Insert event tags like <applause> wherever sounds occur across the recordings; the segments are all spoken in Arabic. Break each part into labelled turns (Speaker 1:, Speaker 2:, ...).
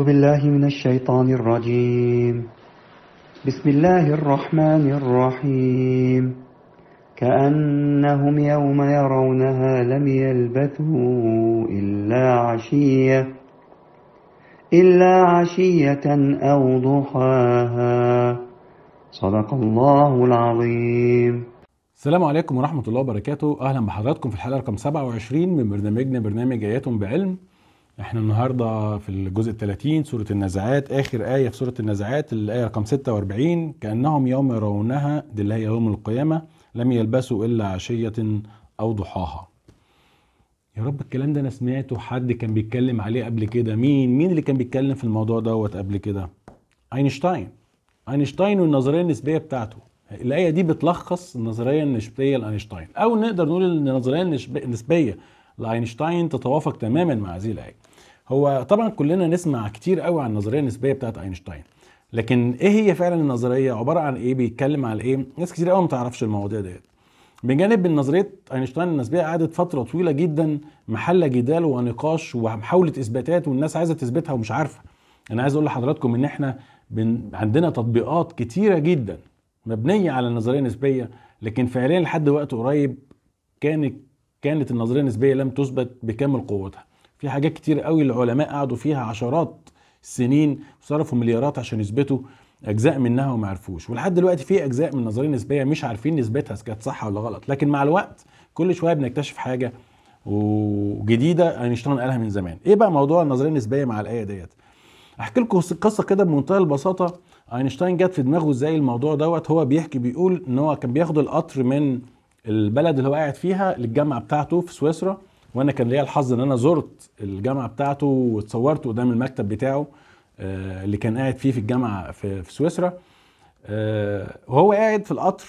Speaker 1: أعوذ بالله من الشيطان الرجيم بسم الله الرحمن الرحيم كأنهم يوم يرونها لم يلبثوا إلا عشية إلا عشية أو ضحاها صدق الله العظيم السلام عليكم ورحمة الله وبركاته أهلا بحضراتكم في الحلقة رقم 27 من برنامجنا برنامج آيات بعلم احنا النهارده في الجزء ال 30 سوره النزعات اخر ايه في سوره النزعات الايه رقم 46 كانهم يوم يرونها دي اللي هي يوم القيامه لم يلبسوا الا عشيه او ضحاها يا رب الكلام ده انا سمعته حد كان بيتكلم عليه قبل كده مين مين اللي كان بيتكلم في الموضوع دوت قبل كده اينشتاين اينشتاين والنظريه النسبيه بتاعته الايه دي بتلخص النظريه النسبيه لاينشتاين او نقدر نقول ان النظريه النسبيه لاينشتاين تتوافق تماما مع هذه الايه هو طبعا كلنا نسمع كتير قوي عن النظريه النسبيه بتاعت اينشتاين لكن ايه هي فعلا النظريه عباره عن ايه بيتكلم على ايه ناس كتير قوي ما تعرفش المواضيع ديت بجانب ان نظريه اينشتاين النسبيه قعدت فتره طويله جدا محل جدال ونقاش ومحاوله اثباتات والناس عايزه تثبتها ومش عارفه انا عايز اقول لحضراتكم ان احنا بن... عندنا تطبيقات كتيره جدا مبنيه على النظريه النسبيه لكن فعليا لحد وقت قريب كانت كانت النظريه النسبيه لم تثبت بكامل قوتها في حاجات كتير قوي العلماء قعدوا فيها عشرات سنين صرفوا مليارات عشان يثبتوا اجزاء منها وما عرفوش ولحد دلوقتي في اجزاء من النظريه النسبيه مش عارفين نسبتها كانت صح ولا غلط لكن مع الوقت كل شويه بنكتشف حاجه وجديده اينشتاين قالها من زمان ايه بقى موضوع النظريه النسبيه مع الايه ديت احكي لكم قصه كده بمنتهى البساطه اينشتاين جت في دماغه ازاي الموضوع دوت هو بيحكي بيقول ان هو كان بياخد القطر من البلد اللي هو قاعد فيها للجامعه بتاعته في سويسرا وانا كان ليا الحظ ان انا زرت الجامعه بتاعته واتصورت قدام المكتب بتاعه آه، اللي كان قاعد فيه في الجامعه في, في سويسرا آه، وهو قاعد في القطر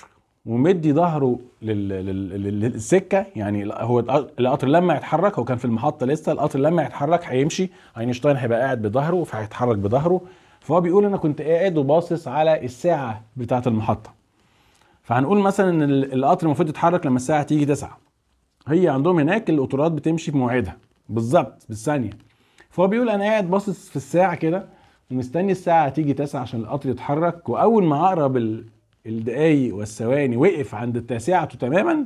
Speaker 1: ومدي ظهره للسكه يعني هو القطر لما يتحرك هو كان في المحطه لسه القطر لما يتحرك هيمشي اينشتاين هيبقى قاعد بظهره فهيتحرك بظهره فهو بيقول انا كنت قاعد وباصص على الساعه بتاعه المحطه فهنقول مثلا ان القطر المفروض يتحرك لما الساعه تيجي 9 هي عندهم هناك القطارات بتمشي في موعدها بالظبط بالثانيه فهو بيقول انا قاعد باصص في الساعه كده ومستني الساعه تيجي تسعة عشان القطر يتحرك واول ما اقرب الدقايق والثواني وقف عند التاسعه تماما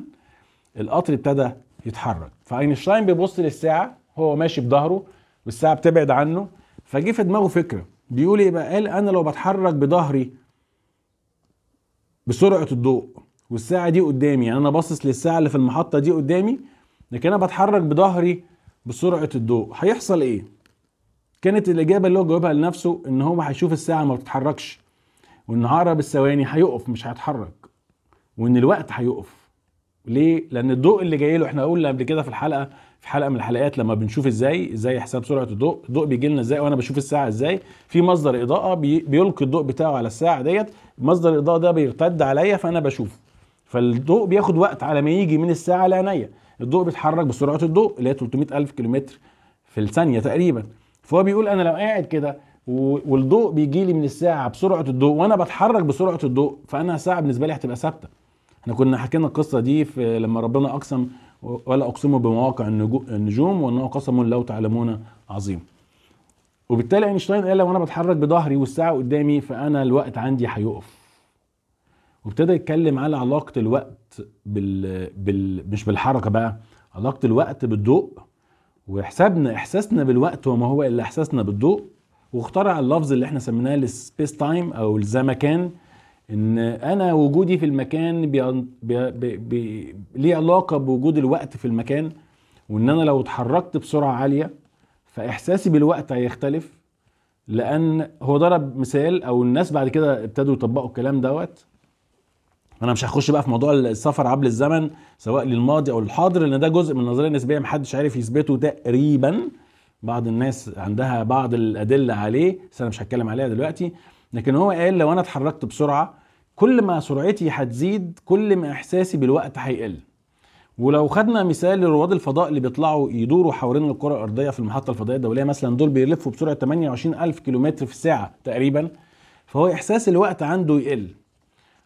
Speaker 1: القطر ابتدى يتحرك فاينشتاين بيبص للساعه هو ماشي بظهره والساعه بتبعد عنه فجه في دماغه فكره بيقول ايه بقى قال انا لو بتحرك بظهري بسرعه الضوء والساعه دي قدامي يعني انا باصص للساعه اللي في المحطه دي قدامي لكن انا بتحرك بظهري بسرعه الضوء هيحصل ايه كانت الاجابه اللي هو جاوبها لنفسه ان هو هيشوف الساعه ما بتتحركش وان عقرب الثواني هيقف مش هيتحرك وان الوقت هيقف ليه لان الضوء اللي جاي له احنا قلنا قبل كده في الحلقه في حلقه من الحلقات لما بنشوف ازاي ازاي حساب سرعه الضوء الضوء بيجي لنا ازاي وانا بشوف الساعه ازاي في مصدر اضاءه بيلقي الضوء بتاعه على الساعه ديت مصدر الاضاءه ده بيرتد عليا فانا بشوفه فالضوء بياخد وقت على ما يجي من الساعه لعينيا الضوء بيتحرك بسرعه الضوء اللي هي 300 الف كيلومتر في الثانيه تقريبا فهو بيقول انا لو قاعد كده والضوء بيجي لي من الساعه بسرعه الضوء وانا بتحرك بسرعه الضوء فانا الساعه بالنسبه لي هتبقى ثابته احنا كنا حكينا القصه دي في لما ربنا اقسم ولا اقسم بمواقع النجوم وانه قسم لو تعلمون عظيم وبالتالي اينشتاين قال لو انا بتحرك بظهري والساعه قدامي فانا الوقت عندي هيقف وابتدى يتكلم على علاقه الوقت بال... بال... مش بالحركه بقى علاقه الوقت بالضوء وحسابنا احساسنا بالوقت وما هو الا احساسنا بالضوء واخترع اللفظ اللي احنا سميناه السبيس تايم او الزمكان ان انا وجودي في المكان بي... بي... بي... بي... ليه علاقه بوجود الوقت في المكان وان انا لو اتحركت بسرعه عاليه فاحساسي بالوقت هيختلف لان هو ضرب مثال او الناس بعد كده ابتدوا يطبقوا الكلام دوت انا مش هخش بقى في موضوع السفر عبر الزمن سواء للماضي او للحاضر لان ده جزء من النظريه النسبيه محدش عارف يثبته تقريبا بعض الناس عندها بعض الادله عليه بس انا مش هتكلم عليها دلوقتي لكن هو قال لو انا اتحركت بسرعه كل ما سرعتي هتزيد كل ما احساسي بالوقت هيقل ولو خدنا مثال لرواد الفضاء اللي بيطلعوا يدوروا حوالين الكره الارضيه في المحطه الفضائيه الدوليه مثلا دول بيلفوا بسرعه 28000 كيلومتر في الساعه تقريبا فهو احساس الوقت عنده يقل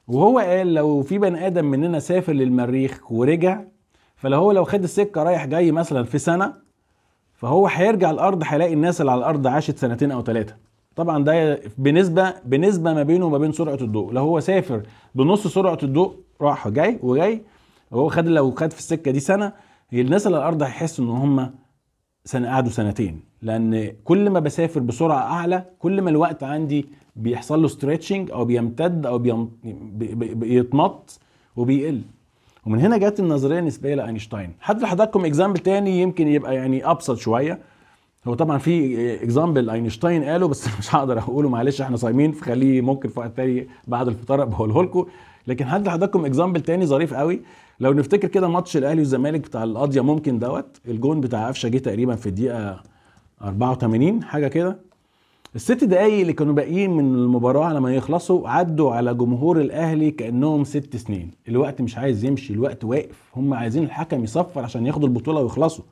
Speaker 1: وهو قال لو في بني ادم مننا سافر للمريخ ورجع فلو هو لو خد السكه رايح جاي مثلا في سنه فهو هيرجع الارض هيلاقي الناس اللي على الارض عاشت سنتين او ثلاثه طبعا ده بنسبه بنسبه ما بينه وما بين سرعه الضوء لو هو سافر بنص سرعه الضوء راح جاي وجاي وهو خد لو خد في السكه دي سنه الناس اللي على الارض هيحسوا ان هم سنة قعدوا سنتين لان كل ما بسافر بسرعه اعلى كل ما الوقت عندي بيحصل له ستريتشنج او بيمتد او بيم... بيتمط وبيقل ومن هنا جت النظريه النسبيه لاينشتاين حد لحضراتكم اكزامبل تاني يمكن يبقى يعني ابسط شويه هو طبعا في اكزامبل اينشتاين قاله بس <laughs> مش هقدر اقوله معلش احنا صايمين فخليه ممكن في وقت تاني بعد الفطار بقوله لكم لكن هات لحضراتكم اكزامبل تاني ظريف قوي لو نفتكر كده ماتش الاهلي والزمالك بتاع القضيه ممكن دوت الجون بتاع قفشه جه تقريبا في الدقيقه 84 حاجه كده الست دقايق اللي كانوا باقيين من المباراه على ما يخلصوا عدوا على جمهور الاهلي كانهم ست سنين الوقت مش عايز يمشي الوقت واقف هم عايزين الحكم يصفر عشان ياخدوا البطوله ويخلصوا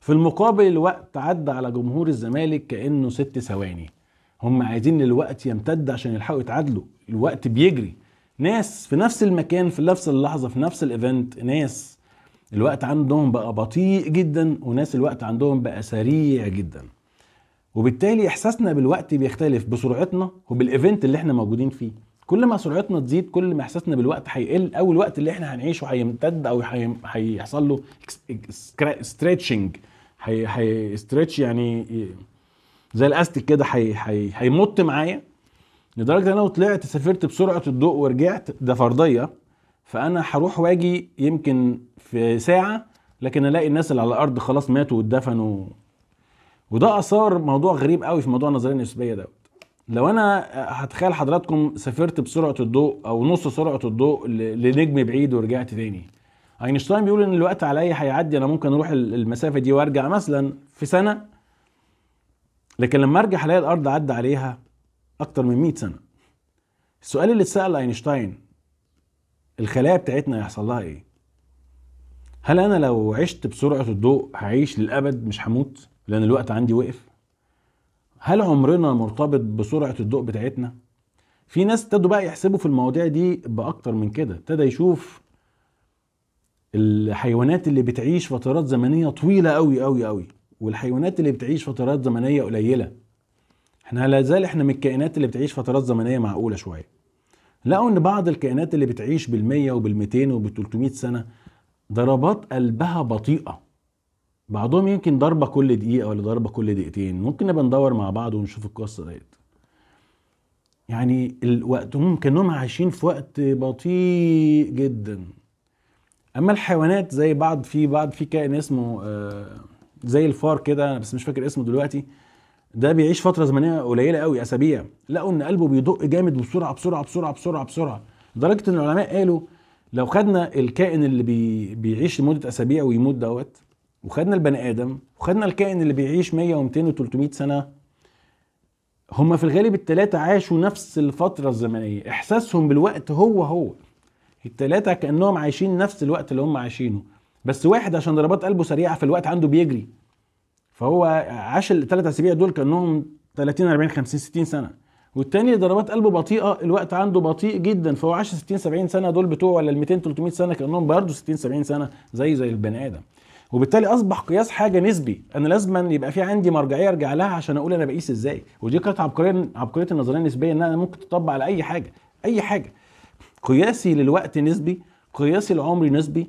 Speaker 1: في المقابل الوقت عدى على جمهور الزمالك كانه ست ثواني هم عايزين الوقت يمتد عشان يلحقوا يتعادلوا الوقت بيجري ناس في نفس المكان في نفس اللحظه في نفس الايفنت ناس الوقت عندهم بقى بطيء جدا وناس الوقت عندهم بقى سريع جدا وبالتالي احساسنا بالوقت بيختلف بسرعتنا وبالايفنت اللي احنا موجودين فيه كل ما سرعتنا تزيد كل ما احساسنا بالوقت هيقل او الوقت اللي احنا هنعيشه هيمتد او هيحصل له ستريتشنج هيستريتش يعني زي الاستيك كده هيمط معايا لدرجه انا لو طلعت سافرت بسرعه الضوء ورجعت ده فرضيه فانا هروح واجي يمكن في ساعه لكن الاقي الناس اللي على الارض خلاص ماتوا واتدفنوا وده اثار موضوع غريب قوي في موضوع النظريه النسبيه دوت لو انا هتخيل حضراتكم سافرت بسرعه الضوء او نص سرعه الضوء لنجم بعيد ورجعت تاني اينشتاين بيقول ان الوقت عليا هيعدي انا ممكن اروح المسافه دي وارجع مثلا في سنه لكن لما ارجع الاقي الارض عدى عليها اكتر من 100 سنه السؤال اللي اتسال اينشتاين الخلايا بتاعتنا هيحصل لها ايه هل انا لو عشت بسرعه الضوء هعيش للابد مش هموت لان الوقت عندي وقف هل عمرنا مرتبط بسرعه الضوء بتاعتنا في ناس ابتدوا بقى يحسبوا في المواضيع دي باكتر من كده ابتدى يشوف الحيوانات اللي بتعيش فترات زمنيه طويله قوي قوي قوي والحيوانات اللي بتعيش فترات زمنيه قليله احنا لا زال احنا من الكائنات اللي بتعيش فترات زمنيه معقوله شويه لقوا ان بعض الكائنات اللي بتعيش بال100 وبال200 وبال300 سنه ضربات قلبها بطيئه بعضهم يمكن ضربه كل دقيقه ولا ضربه كل دقيقتين ممكن نبقى ندور مع بعض ونشوف القصه ديت يعني وقتهم كانهم عايشين في وقت بطيء جدا اما الحيوانات زي بعض في بعض في كائن اسمه آه، زي الفار كده بس مش فاكر اسمه دلوقتي ده بيعيش فتره زمنيه قليله قوي اسابيع لقوا ان قلبه بيدق جامد وبسرعه بسرعه بسرعه بسرعه بسرعه لدرجه ان العلماء قالوا لو خدنا الكائن اللي بيعيش لمده اسابيع ويموت دوت وخدنا البني ادم وخدنا الكائن اللي بيعيش 100 و200 و300 سنه هما في الغالب الثلاثه عاشوا نفس الفتره الزمنيه احساسهم بالوقت هو هو الثلاثه كانهم عايشين نفس الوقت اللي هم عايشينه بس واحد عشان ضربات قلبه سريعه فالوقت عنده بيجري فهو عاش الثلاث اسابيع دول كانهم 30 40 50 60 سنه والتاني ضربات قلبه بطيئه الوقت عنده بطيء جدا فهو عاش 60 70 سنه دول بتوعه ولا ال 200 300 سنه كانهم برضه 60 70 سنه زي زي البني ادم وبالتالي اصبح قياس حاجه نسبي انا لازم يبقى في عندي مرجعيه ارجع لها عشان اقول انا بقيس ازاي ودي كانت عبقريه عبقريه النظريه النسبيه ان انا ممكن تطبق على اي حاجه اي حاجه قياسي للوقت نسبي قياسي العمر نسبي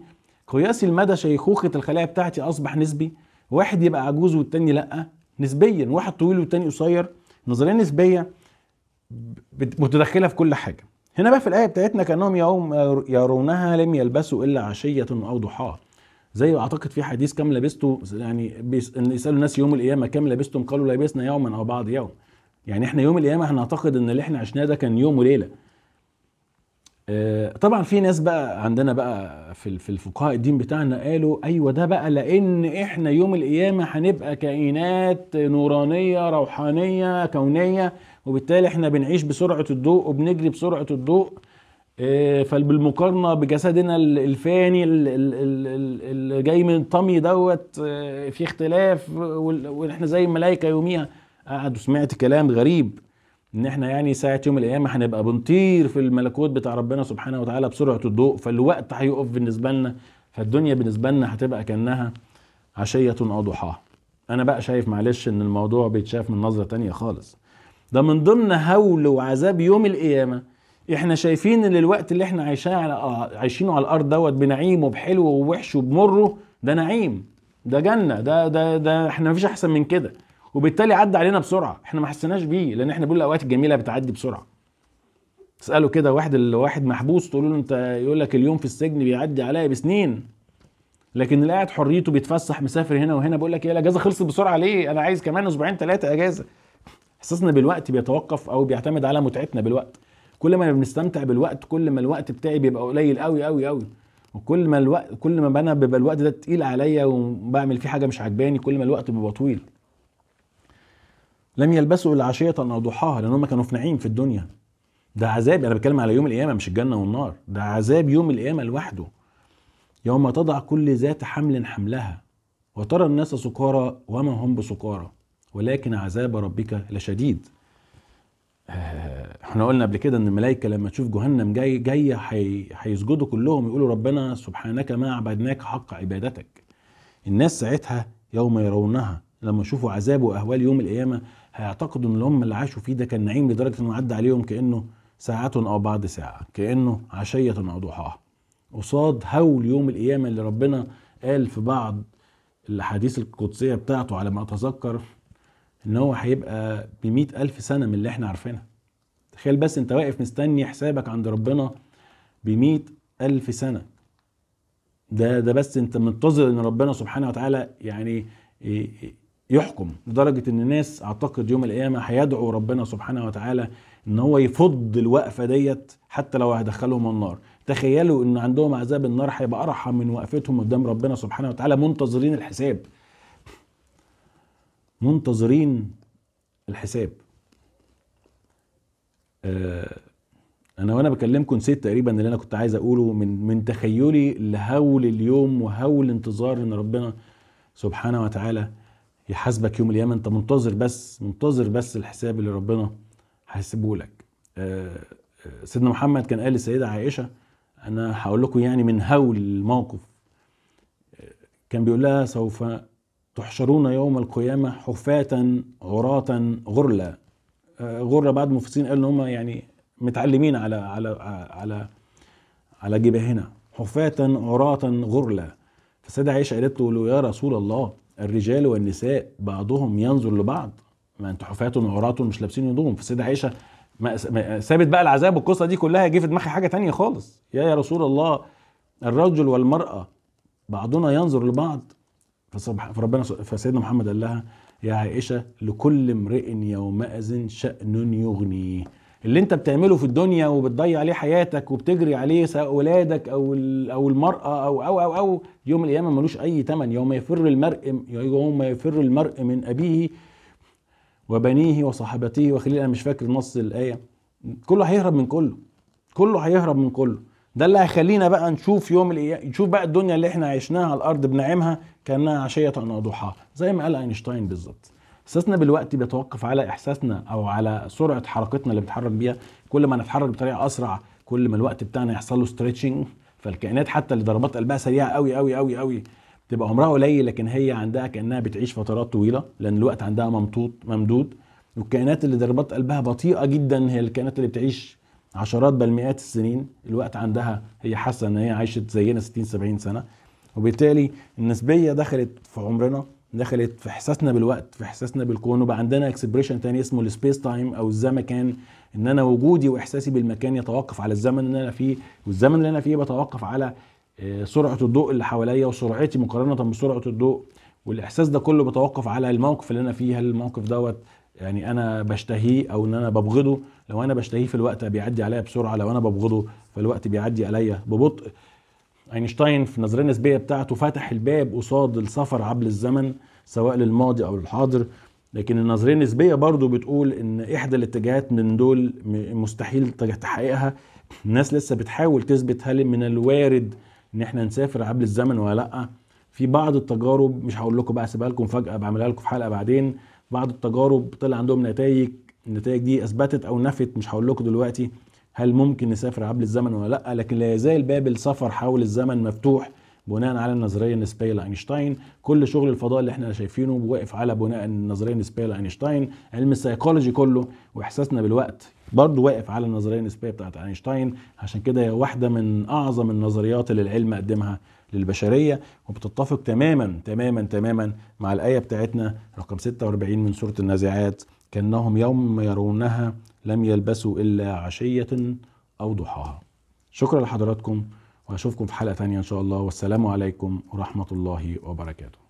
Speaker 1: قياسي المدى شيخوخه الخلايا بتاعتي اصبح نسبي واحد يبقى عجوز والتاني لا نسبيا واحد طويل والتاني قصير النظريه النسبيه متدخله في كل حاجه هنا بقى في الايه بتاعتنا كانهم يوم يرونها لم يلبسوا الا عشيه او ضحاها زي اعتقد في حديث كم لبستوا يعني ان يسالوا الناس يوم القيامه كم لبستم قالوا لبسنا يوما او بعض يوم يعني احنا يوم القيامه هنعتقد ان اللي احنا عشناه ده كان يوم وليله آه، طبعا في ناس بقى عندنا بقى في في الفقهاء الدين بتاعنا قالوا ايوه ده بقى لان احنا يوم القيامه هنبقى كائنات نورانيه روحانيه كونيه وبالتالي احنا بنعيش بسرعه الضوء وبنجري بسرعه الضوء إيه، فبالمقارنه بجسدنا الفاني اللي جاي من الطمي دوت إيه، في اختلاف واحنا زي الملائكه يوميها قعدوا سمعت كلام غريب ان احنا يعني ساعه يوم القيامه هنبقى بنطير في الملكوت بتاع ربنا سبحانه وتعالى بسرعه الضوء فالوقت هيقف بالنسبه لنا فالدنيا بالنسبه لنا هتبقى كانها عشيه او ضحاها انا بقى شايف معلش ان الموضوع بيتشاف من نظره تانية خالص ده من ضمن هول وعذاب يوم القيامه احنا شايفين ان الوقت اللي احنا عايشينه على آه، عايشينه على الارض دوت بنعيمه وبحلو ووحش وبمره ده نعيم ده جنه ده ده ده احنا مفيش احسن من كده وبالتالي عدى علينا بسرعه احنا ما حسيناش بيه لان احنا بنقول الاوقات الجميله بتعدي بسرعه اساله كده واحد الواحد محبوس تقول له انت يقول لك اليوم في السجن بيعدي عليا بسنين لكن اللي قاعد حريته بيتفسح مسافر هنا وهنا بيقول لك ايه الاجازه خلصت بسرعه ليه انا عايز كمان اسبوعين ثلاثه اجازه احساسنا بالوقت بيتوقف او بيعتمد على متعتنا بالوقت كل ما بنستمتع بالوقت كل ما الوقت بتاعي بيبقى قليل قوي قوي قوي وكل ما الوقت كل ما انا بيبقى الوقت ده تقيل عليا وبعمل فيه حاجه مش عجباني كل ما الوقت بيبقى طويل لم يلبسوا الا عشيه او ضحاها لان هم كانوا في نعيم في الدنيا ده عذاب انا بتكلم على يوم القيامه مش الجنه والنار ده عذاب يوم القيامه لوحده يوم تضع كل ذات حمل حملها وترى الناس سكارى وما هم بسكارى ولكن عذاب ربك لشديد آه، احنا قلنا قبل كده ان الملائكه لما تشوف جهنم جاي جايه هيسجدوا كلهم يقولوا ربنا سبحانك ما عبدناك حق عبادتك الناس ساعتها يوم يرونها لما يشوفوا عذاب واهوال يوم القيامه هيعتقدوا ان هم اللي عاشوا فيه ده كان نعيم لدرجه انه عدى عليهم كانه ساعات او بعض ساعه كانه عشيه او ضحاها قصاد هول يوم القيامه اللي ربنا قال في بعض الاحاديث القدسيه بتاعته على ما اتذكر ان هو هيبقى ب ألف سنة من اللي احنا عارفينها تخيل بس انت واقف مستني حسابك عند ربنا ب ألف سنة ده ده بس انت منتظر ان ربنا سبحانه وتعالى يعني يحكم لدرجة ان الناس اعتقد يوم القيامة هيدعوا ربنا سبحانه وتعالى ان هو يفض الوقفة ديت حتى لو هيدخلهم النار تخيلوا ان عندهم عذاب النار هيبقى ارحم من وقفتهم قدام ربنا سبحانه وتعالى منتظرين الحساب منتظرين الحساب آه، انا وانا بكلمكم نسيت تقريبا اللي انا كنت عايز اقوله من من تخيلي لهول اليوم وهول انتظار ان ربنا سبحانه وتعالى يحاسبك يوم القيامه انت منتظر بس منتظر بس الحساب اللي ربنا هيسيبه لك آه، آه، سيدنا محمد كان قال للسيده عائشه انا هقول لكم يعني من هول الموقف كان بيقول لها سوف تحشرون يوم القيامة حفاة عراة غرلا آه، غرة بعض المفسرين قالوا ان هم يعني متعلمين على على على على جباهنا حفاة عراة غرلا فسيدة عائشة قالت له يا رسول الله الرجال والنساء بعضهم ينظر لبعض ما انت حفاة عراة مش لابسين هدوم فالسيدة عائشة سابت بقى العذاب والقصة دي كلها جه في دماغها حاجة تانية خالص يا يا رسول الله الرجل والمرأة بعضنا ينظر لبعض فربنا فسيدنا محمد قال لها يا عائشه لكل امرئ يومئذ شان يغنيه اللي انت بتعمله في الدنيا وبتضيع عليه حياتك وبتجري عليه سواء اولادك او او المراه او او او او يوم القيامه ملوش اي ثمن يوم يفر المرء يوم يفر المرء من ابيه وبنيه وصاحبته وخليل انا مش فاكر نص الايه كله هيهرب من كله كله هيهرب من كله ده اللي هيخلينا بقى نشوف يوم الإيام نشوف بقى الدنيا اللي احنا عشناها على الارض بنعيمها كانها عشيه او ضحاها زي ما قال اينشتاين بالظبط احساسنا بالوقت بيتوقف على احساسنا او على سرعه حركتنا اللي بنتحرك بيها كل ما نتحرك بطريقه اسرع كل ما الوقت بتاعنا يحصل له ستريتشنج فالكائنات حتى اللي ضربات قلبها سريعه قوي قوي قوي قوي بتبقى عمرها قليل لكن هي عندها كانها بتعيش فترات طويله لان الوقت عندها ممطوط ممدود والكائنات اللي ضربات قلبها بطيئه جدا هي الكائنات اللي بتعيش عشرات بل مئات السنين الوقت عندها هي حاسه ان هي عاشت زينا 60 70 سنه وبالتالي النسبيه دخلت في عمرنا دخلت في احساسنا بالوقت في احساسنا بالكون وبقى عندنا اكسبريشن تاني اسمه السبيس تايم او الزمكان ان انا وجودي واحساسي بالمكان يتوقف على الزمن اللي انا فيه والزمن اللي انا فيه بتوقف على آه، سرعه الضوء اللي حواليا وسرعتي مقارنه بسرعه الضوء والاحساس ده كله بتوقف على الموقف اللي انا فيه هل الموقف دوت يعني انا بشتهيه او ان انا ببغضه لو انا بشتهيه في الوقت بيعدي عليا بسرعه لو انا ببغضه فالوقت بيعدي عليا ببطء اينشتاين في النظريه النسبيه بتاعته فتح الباب قصاد السفر عبر الزمن سواء للماضي او للحاضر لكن النظريه النسبيه برضو بتقول ان احدى الاتجاهات من دول مستحيل تحقيقها الناس لسه بتحاول تثبت هل من الوارد ان احنا نسافر عبر الزمن ولا لا في بعض التجارب مش هقول لكم بقى سيبها لكم فجاه بعملها لكم في حلقه بعدين بعض التجارب طلع عندهم نتائج النتائج دي اثبتت او نفت مش هقول لكم دلوقتي هل ممكن نسافر عبر الزمن ولا لا لكن لا يزال باب السفر حول الزمن مفتوح بناء على النظريه النسبيه لاينشتاين كل شغل الفضاء اللي احنا شايفينه واقف على بناء النظريه النسبيه لاينشتاين علم السيكولوجي كله واحساسنا بالوقت برضه واقف على النظريه النسبيه بتاعت اينشتاين عشان كده هي واحده من اعظم النظريات اللي العلم قدمها للبشريه وبتتفق تماما تماما تماما مع الايه بتاعتنا رقم 46 من سوره النازعات كانهم يوم يرونها لم يلبسوا الا عشيه او ضحاها شكرا لحضراتكم واشوفكم في حلقه ثانيه ان شاء الله والسلام عليكم ورحمه الله وبركاته